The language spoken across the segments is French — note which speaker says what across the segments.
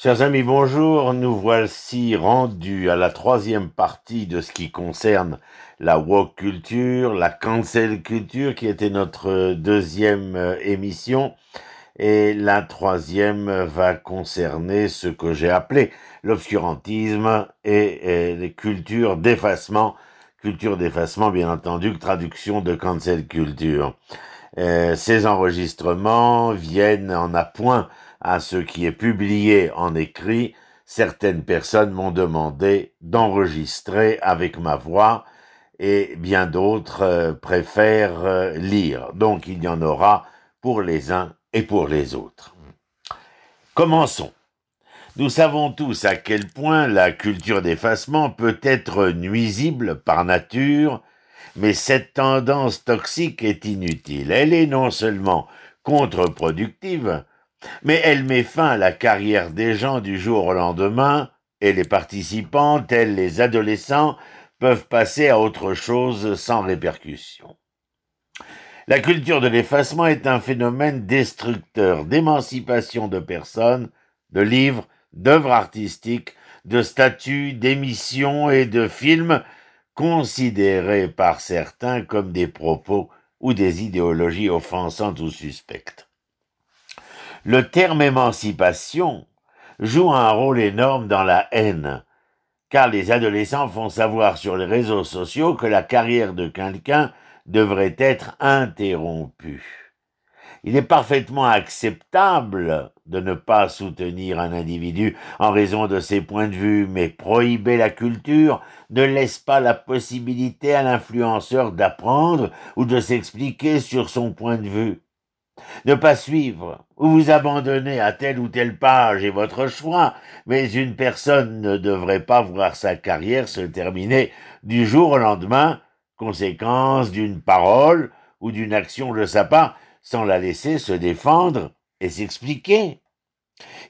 Speaker 1: Chers amis, bonjour. Nous voici rendus à la troisième partie de ce qui concerne la woke culture, la cancel culture, qui était notre deuxième euh, émission. Et la troisième va concerner ce que j'ai appelé l'obscurantisme et, les cultures d'effacement. Culture d'effacement, bien entendu, traduction de cancel culture. Euh, ces enregistrements viennent en appoint à ce qui est publié en écrit, certaines personnes m'ont demandé d'enregistrer avec ma voix et bien d'autres euh, préfèrent euh, lire. Donc il y en aura pour les uns et pour les autres. Commençons. Nous savons tous à quel point la culture d'effacement peut être nuisible par nature, mais cette tendance toxique est inutile. Elle est non seulement contre-productive, mais elle met fin à la carrière des gens du jour au lendemain, et les participants, tels les adolescents, peuvent passer à autre chose sans répercussion. La culture de l'effacement est un phénomène destructeur d'émancipation de personnes, de livres, d'œuvres artistiques, de statues, d'émissions et de films considérés par certains comme des propos ou des idéologies offensantes ou suspectes le terme émancipation joue un rôle énorme dans la haine, car les adolescents font savoir sur les réseaux sociaux que la carrière de quelqu'un devrait être interrompue. Il est parfaitement acceptable de ne pas soutenir un individu en raison de ses points de vue, mais prohiber la culture ne laisse pas la possibilité à l'influenceur d'apprendre ou de s'expliquer sur son point de vue ne pas suivre ou vous abandonner à telle ou telle page est votre choix, mais une personne ne devrait pas voir sa carrière se terminer du jour au lendemain, conséquence d'une parole ou d'une action de sa part, sans la laisser se défendre et s'expliquer.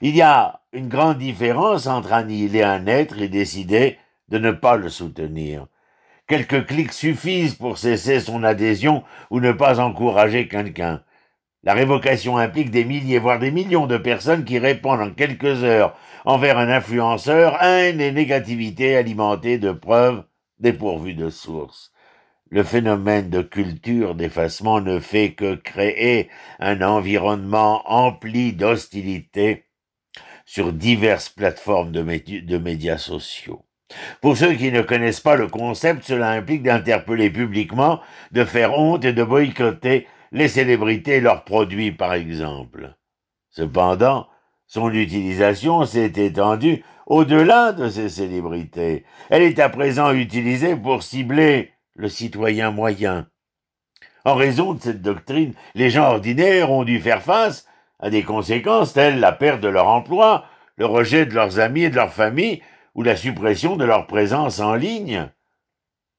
Speaker 1: Il y a une grande différence entre annihiler un être et décider de ne pas le soutenir. Quelques clics suffisent pour cesser son adhésion ou ne pas encourager quelqu'un. La révocation implique des milliers, voire des millions de personnes qui répondent en quelques heures envers un influenceur à et négativité alimentées de preuves dépourvues de sources. Le phénomène de culture d'effacement ne fait que créer un environnement empli d'hostilité sur diverses plateformes de médias sociaux. Pour ceux qui ne connaissent pas le concept, cela implique d'interpeller publiquement, de faire honte et de boycotter les célébrités et leurs produits, par exemple. Cependant, son utilisation s'est étendue au-delà de ces célébrités. Elle est à présent utilisée pour cibler le citoyen moyen. En raison de cette doctrine, les gens ordinaires ont dû faire face à des conséquences telles la perte de leur emploi, le rejet de leurs amis et de leur famille, ou la suppression de leur présence en ligne.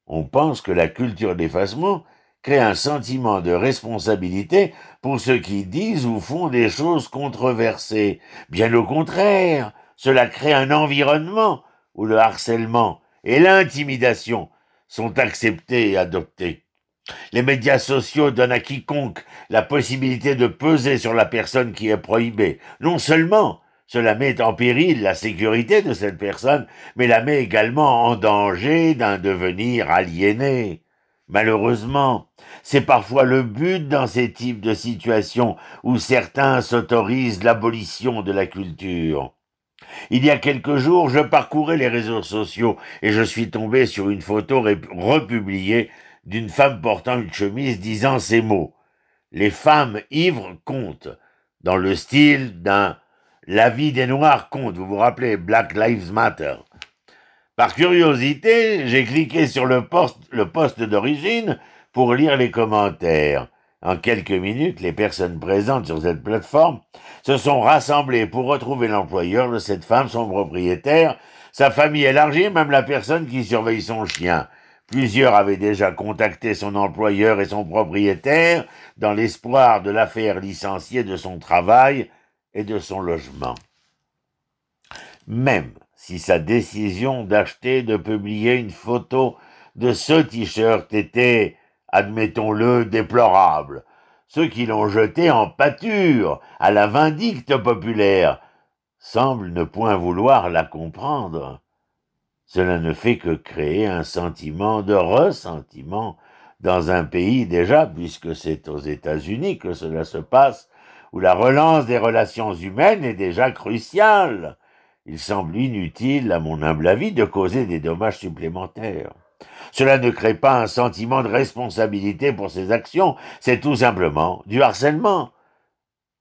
Speaker 1: On pense que la culture d'effacement crée un sentiment de responsabilité pour ceux qui disent ou font des choses controversées. Bien au contraire, cela crée un environnement où le harcèlement et l'intimidation sont acceptés et adoptés. Les médias sociaux donnent à quiconque la possibilité de peser sur la personne qui est prohibée. Non seulement cela met en péril la sécurité de cette personne, mais la met également en danger d'un devenir aliéné. Malheureusement, c'est parfois le but dans ces types de situations où certains s'autorisent l'abolition de la culture. Il y a quelques jours, je parcourais les réseaux sociaux et je suis tombé sur une photo republiée d'une femme portant une chemise disant ces mots. Les femmes ivres comptent, dans le style d'un La vie des Noirs compte, vous vous rappelez, Black Lives Matter. Par curiosité, j'ai cliqué sur le poste, le poste d'origine pour lire les commentaires. En quelques minutes, les personnes présentes sur cette plateforme se sont rassemblées pour retrouver l'employeur de cette femme, son propriétaire, sa famille élargie, même la personne qui surveille son chien. Plusieurs avaient déjà contacté son employeur et son propriétaire dans l'espoir de l'affaire licenciée licencier de son travail et de son logement. Même si sa décision d'acheter, de publier une photo de ce t-shirt était, admettons-le, déplorable. Ceux qui l'ont jeté en pâture à la vindicte populaire semblent ne point vouloir la comprendre. Cela ne fait que créer un sentiment de ressentiment dans un pays déjà, puisque c'est aux États-Unis que cela se passe, où la relance des relations humaines est déjà cruciale il semble inutile, à mon humble avis, de causer des dommages supplémentaires. Cela ne crée pas un sentiment de responsabilité pour ses actions, c'est tout simplement du harcèlement.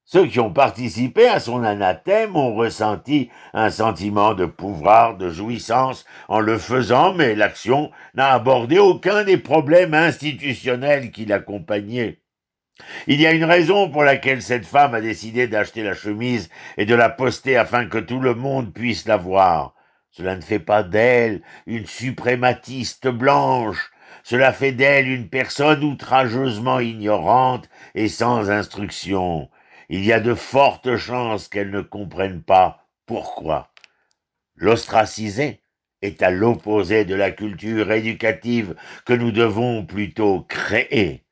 Speaker 1: Ceux qui ont participé à son anathème ont ressenti un sentiment de pouvoir, de jouissance en le faisant, mais l'action n'a abordé aucun des problèmes institutionnels qui l'accompagnaient. Il y a une raison pour laquelle cette femme a décidé d'acheter la chemise et de la poster afin que tout le monde puisse la voir. Cela ne fait pas d'elle une suprématiste blanche, cela fait d'elle une personne outrageusement ignorante et sans instruction. Il y a de fortes chances qu'elle ne comprenne pas pourquoi. L'ostraciser est à l'opposé de la culture éducative que nous devons plutôt créer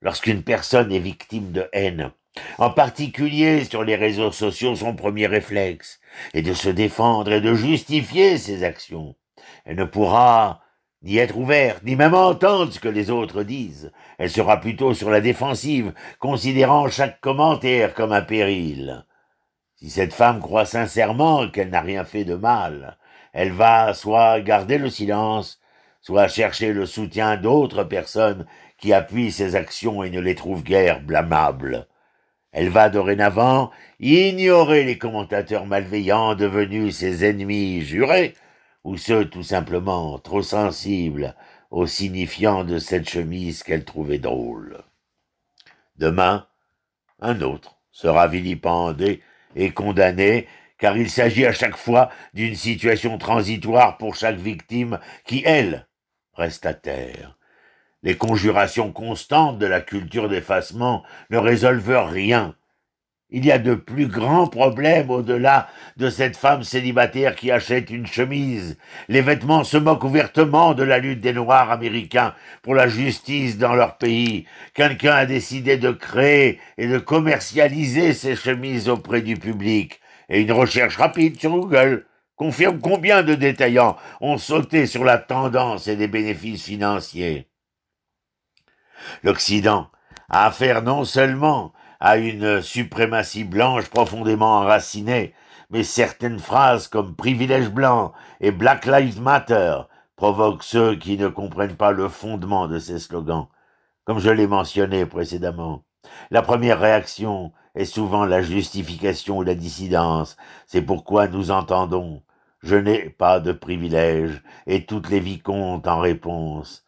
Speaker 1: lorsqu'une personne est victime de haine, en particulier sur les réseaux sociaux, son premier réflexe est de se défendre et de justifier ses actions. Elle ne pourra ni être ouverte, ni même entendre ce que les autres disent. Elle sera plutôt sur la défensive, considérant chaque commentaire comme un péril. Si cette femme croit sincèrement qu'elle n'a rien fait de mal, elle va soit garder le silence, soit chercher le soutien d'autres personnes qui appuie ses actions et ne les trouve guère blâmables. Elle va dorénavant ignorer les commentateurs malveillants devenus ses ennemis jurés, ou ceux tout simplement trop sensibles au signifiant de cette chemise qu'elle trouvait drôle. Demain, un autre sera vilipendé et condamné, car il s'agit à chaque fois d'une situation transitoire pour chaque victime qui, elle, reste à terre, les conjurations constantes de la culture d'effacement ne résolvent rien. Il y a de plus grands problèmes au-delà de cette femme célibataire qui achète une chemise. Les vêtements se moquent ouvertement de la lutte des Noirs américains pour la justice dans leur pays. Quelqu'un a décidé de créer et de commercialiser ces chemises auprès du public. Et une recherche rapide sur Google confirme combien de détaillants ont sauté sur la tendance et des bénéfices financiers. L'Occident a affaire non seulement à une suprématie blanche profondément enracinée, mais certaines phrases comme privilège blanc et Black Lives Matter provoquent ceux qui ne comprennent pas le fondement de ces slogans, comme je l'ai mentionné précédemment. La première réaction est souvent la justification ou la dissidence, c'est pourquoi nous entendons je n'ai pas de privilège, et toutes les vicomtes en réponse.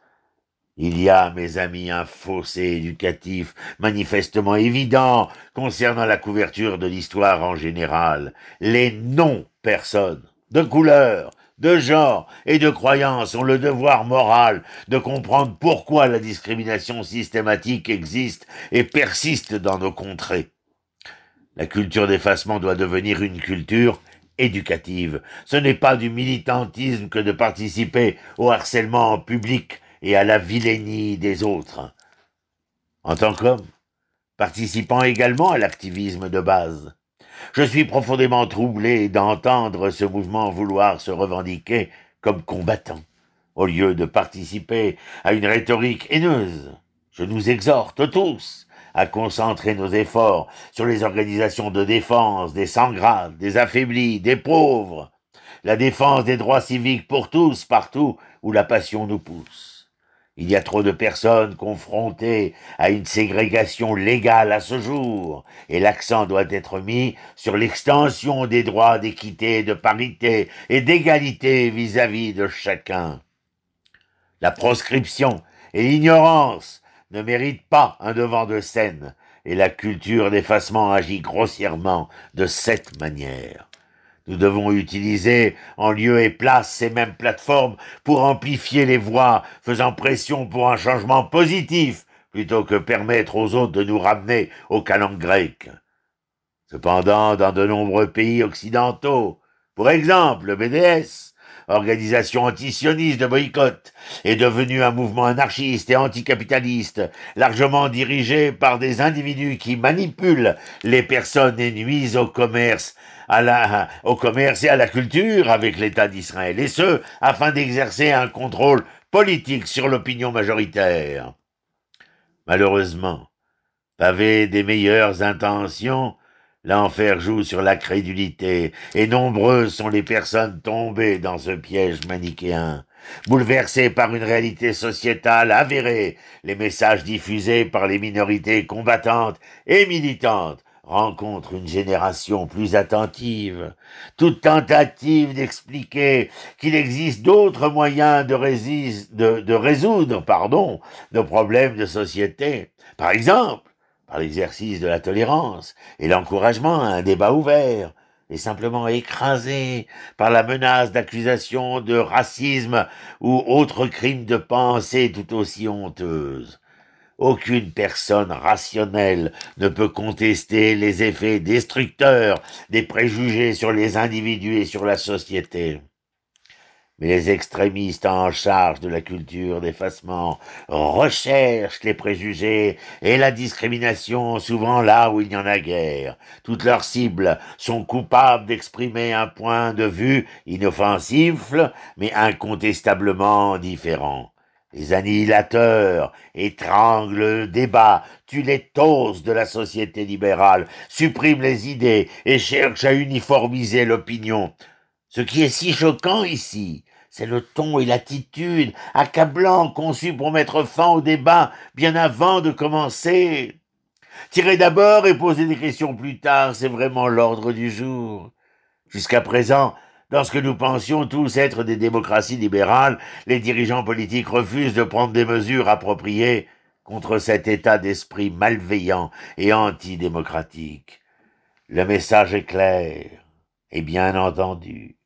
Speaker 1: Il y a, mes amis, un fossé éducatif manifestement évident concernant la couverture de l'histoire en général. Les non-personnes, de couleur, de genre et de croyance ont le devoir moral de comprendre pourquoi la discrimination systématique existe et persiste dans nos contrées. La culture d'effacement doit devenir une culture éducative. Ce n'est pas du militantisme que de participer au harcèlement public et à la vilainie des autres. En tant qu'homme, participant également à l'activisme de base, je suis profondément troublé d'entendre ce mouvement vouloir se revendiquer comme combattant, au lieu de participer à une rhétorique haineuse. Je nous exhorte tous à concentrer nos efforts sur les organisations de défense des sans-grades, des affaiblis, des pauvres, la défense des droits civiques pour tous, partout où la passion nous pousse. Il y a trop de personnes confrontées à une ségrégation légale à ce jour, et l'accent doit être mis sur l'extension des droits d'équité, de parité et d'égalité vis-à-vis de chacun. La proscription et l'ignorance ne méritent pas un devant de scène, et la culture d'effacement agit grossièrement de cette manière. Nous devons utiliser en lieu et place ces mêmes plateformes pour amplifier les voix, faisant pression pour un changement positif, plutôt que permettre aux autres de nous ramener au calendrier grec. Cependant, dans de nombreux pays occidentaux, pour exemple le BDS, organisation antisioniste de boycott, est devenue un mouvement anarchiste et anticapitaliste, largement dirigé par des individus qui manipulent les personnes et nuisent au commerce, à la, au commerce et à la culture avec l'État d'Israël, et ce, afin d'exercer un contrôle politique sur l'opinion majoritaire. Malheureusement, pavé des meilleures intentions, L'enfer joue sur la crédulité, et nombreuses sont les personnes tombées dans ce piège manichéen. Bouleversées par une réalité sociétale avérée, les messages diffusés par les minorités combattantes et militantes rencontrent une génération plus attentive. Toute tentative d'expliquer qu'il existe d'autres moyens de, de, de résoudre pardon, nos problèmes de société, par exemple par l'exercice de la tolérance et l'encouragement à un débat ouvert, et simplement écrasé par la menace d'accusations de racisme ou autres crimes de pensée tout aussi honteuses. Aucune personne rationnelle ne peut contester les effets destructeurs des préjugés sur les individus et sur la société. Mais les extrémistes en charge de la culture d'effacement recherchent les préjugés et la discrimination souvent là où il n'y en a guère. Toutes leurs cibles sont coupables d'exprimer un point de vue inoffensif, mais incontestablement différent. Les annihilateurs étranglent le débat, tuent les toses de la société libérale, suppriment les idées et cherchent à uniformiser l'opinion. Ce qui est si choquant ici, c'est le ton et l'attitude accablant conçus pour mettre fin au débat bien avant de commencer. Tirer d'abord et poser des questions plus tard, c'est vraiment l'ordre du jour. Jusqu'à présent, dans ce que nous pensions tous être des démocraties libérales, les dirigeants politiques refusent de prendre des mesures appropriées contre cet état d'esprit malveillant et antidémocratique. Le message est clair et bien entendu.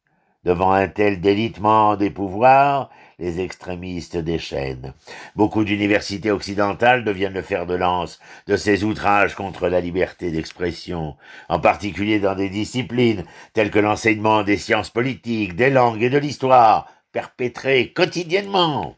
Speaker 1: Devant un tel délitement des pouvoirs, les extrémistes déchaînent. Beaucoup d'universités occidentales deviennent le fer de lance de ces outrages contre la liberté d'expression, en particulier dans des disciplines telles que l'enseignement des sciences politiques, des langues et de l'histoire, perpétrées quotidiennement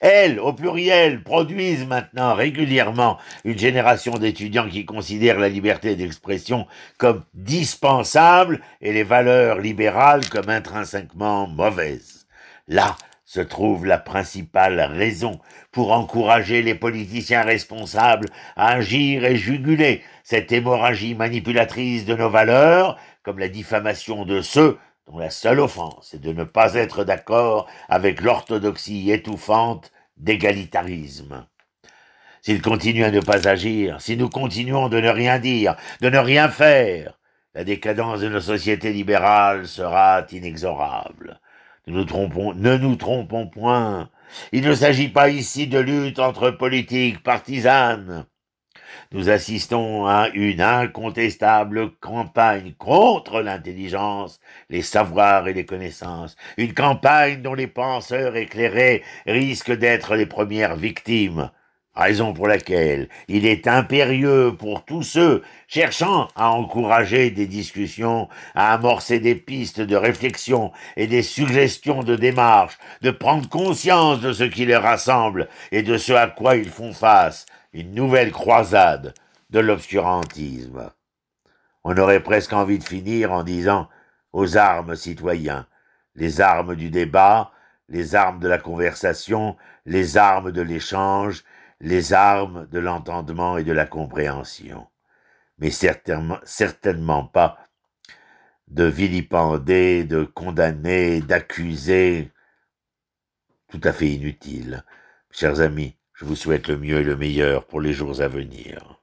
Speaker 1: elles, au pluriel, produisent maintenant régulièrement une génération d'étudiants qui considèrent la liberté d'expression comme dispensable et les valeurs libérales comme intrinsèquement mauvaises. Là se trouve la principale raison pour encourager les politiciens responsables à agir et juguler cette hémorragie manipulatrice de nos valeurs, comme la diffamation de ceux la seule offense est de ne pas être d'accord avec l'orthodoxie étouffante d'égalitarisme. S'ils continuent à ne pas agir, si nous continuons de ne rien dire, de ne rien faire, la décadence de nos sociétés libérales sera inexorable. Nous nous trompons, ne nous trompons point. Il ne s'agit pas ici de lutte entre politiques partisanes. Nous assistons à une incontestable campagne contre l'intelligence, les savoirs et les connaissances, une campagne dont les penseurs éclairés risquent d'être les premières victimes, raison pour laquelle il est impérieux pour tous ceux cherchant à encourager des discussions, à amorcer des pistes de réflexion et des suggestions de démarche, de prendre conscience de ce qui les rassemble et de ce à quoi ils font face, une nouvelle croisade de l'obscurantisme. On aurait presque envie de finir en disant aux armes citoyens, les armes du débat, les armes de la conversation, les armes de l'échange, les armes de l'entendement et de la compréhension. Mais certainement, certainement pas de vilipender, de condamner, d'accuser. Tout à fait inutile. Chers amis, je vous souhaite le mieux et le meilleur pour les jours à venir.